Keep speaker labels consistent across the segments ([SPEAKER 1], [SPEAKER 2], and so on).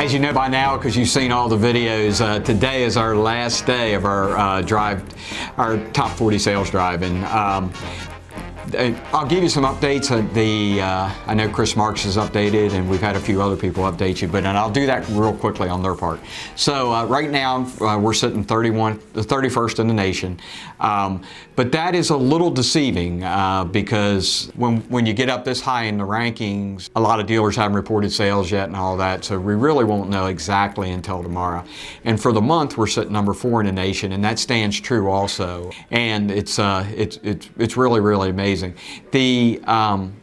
[SPEAKER 1] As you know by now, because you've seen all the videos, uh, today is our last day of our uh, drive, our top 40 sales drive, and um, uh, I'll give you some updates. Uh, the uh, I know Chris Marks is updated, and we've had a few other people update you, but and I'll do that real quickly on their part. So uh, right now uh, we're sitting 31, the 31st in the nation, um, but that is a little deceiving uh, because when when you get up this high in the rankings, a lot of dealers haven't reported sales yet and all that, so we really won't know exactly until tomorrow. And for the month, we're sitting number four in the nation, and that stands true also. And it's it's it's it's really really amazing amazing. The um,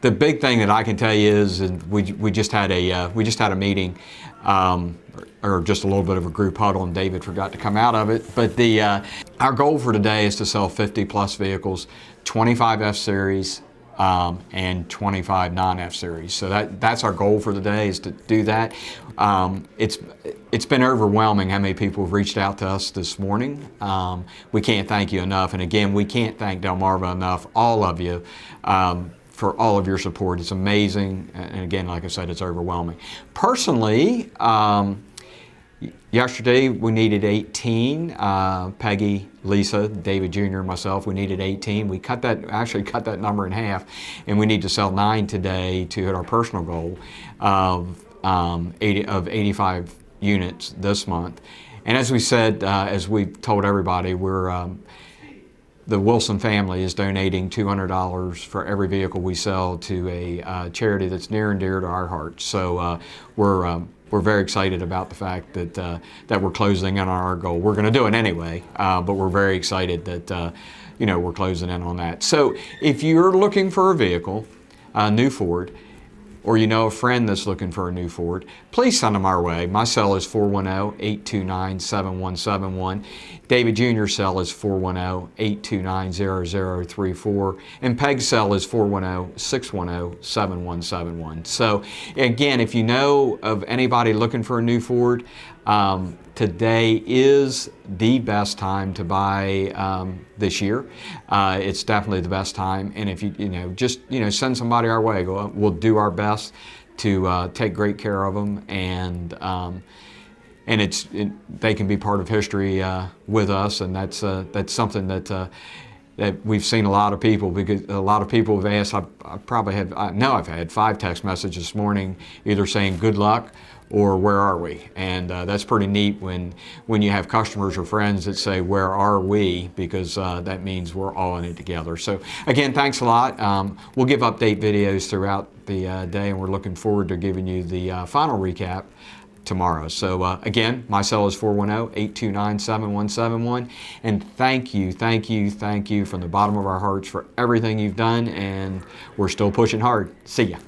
[SPEAKER 1] the big thing that I can tell you is we, we just had a uh, we just had a meeting, um, or, or, just a little bit of a group huddle, and David forgot to come out of it. But the uh, our goal for today is to sell 50 plus vehicles, 25 F series, um, and 25 non-F series. So that, that's our goal for today is to do that. Um, it's, it's been overwhelming how many people have reached out to us this morning. Um, we can't thank you enough. And again, we can't thank Delmarva enough, all of you, um, for all of your support. It's amazing. And again, like I said, it's overwhelming. Personally, um, Yesterday, we needed 18. Uh, Peggy, Lisa, David Jr., myself, we needed 18. We cut that, actually cut that number in half, and we need to sell nine today to hit our personal goal of, um, 80, of 85 units this month. And as we said, uh, as we told everybody, we're um, the Wilson family is donating $200 for every vehicle we sell to a uh, charity that's near and dear to our hearts. So uh, we're um, we're very excited about the fact that, uh, that we're closing in on our goal. We're going to do it anyway, uh, but we're very excited that uh, you know, we're closing in on that. So if you're looking for a vehicle, a new Ford, or you know a friend that's looking for a new Ford, please send them our way. My cell is 410-829-7171. David Jr.'s cell is 410-829-0034. And Peg's cell is 410-610-7171. So again, if you know of anybody looking for a new Ford, um, today is the best time to buy um, this year. Uh, it's definitely the best time. And if you, you know, just, you know, send somebody our way. We'll, we'll do our best to uh, take great care of them. And, um, and it's, it, they can be part of history uh, with us. And that's, uh, that's something that uh, that we've seen a lot of people because a lot of people have asked. I, I probably had I know I've had five text messages this morning, either saying good luck or where are we? And uh, that's pretty neat when when you have customers or friends that say where are we because uh, that means we're all in it together. So again, thanks a lot. Um, we'll give update videos throughout the uh, day, and we're looking forward to giving you the uh, final recap tomorrow. So uh, again, my cell is 410-829-7171. And thank you, thank you, thank you from the bottom of our hearts for everything you've done. And we're still pushing hard. See ya.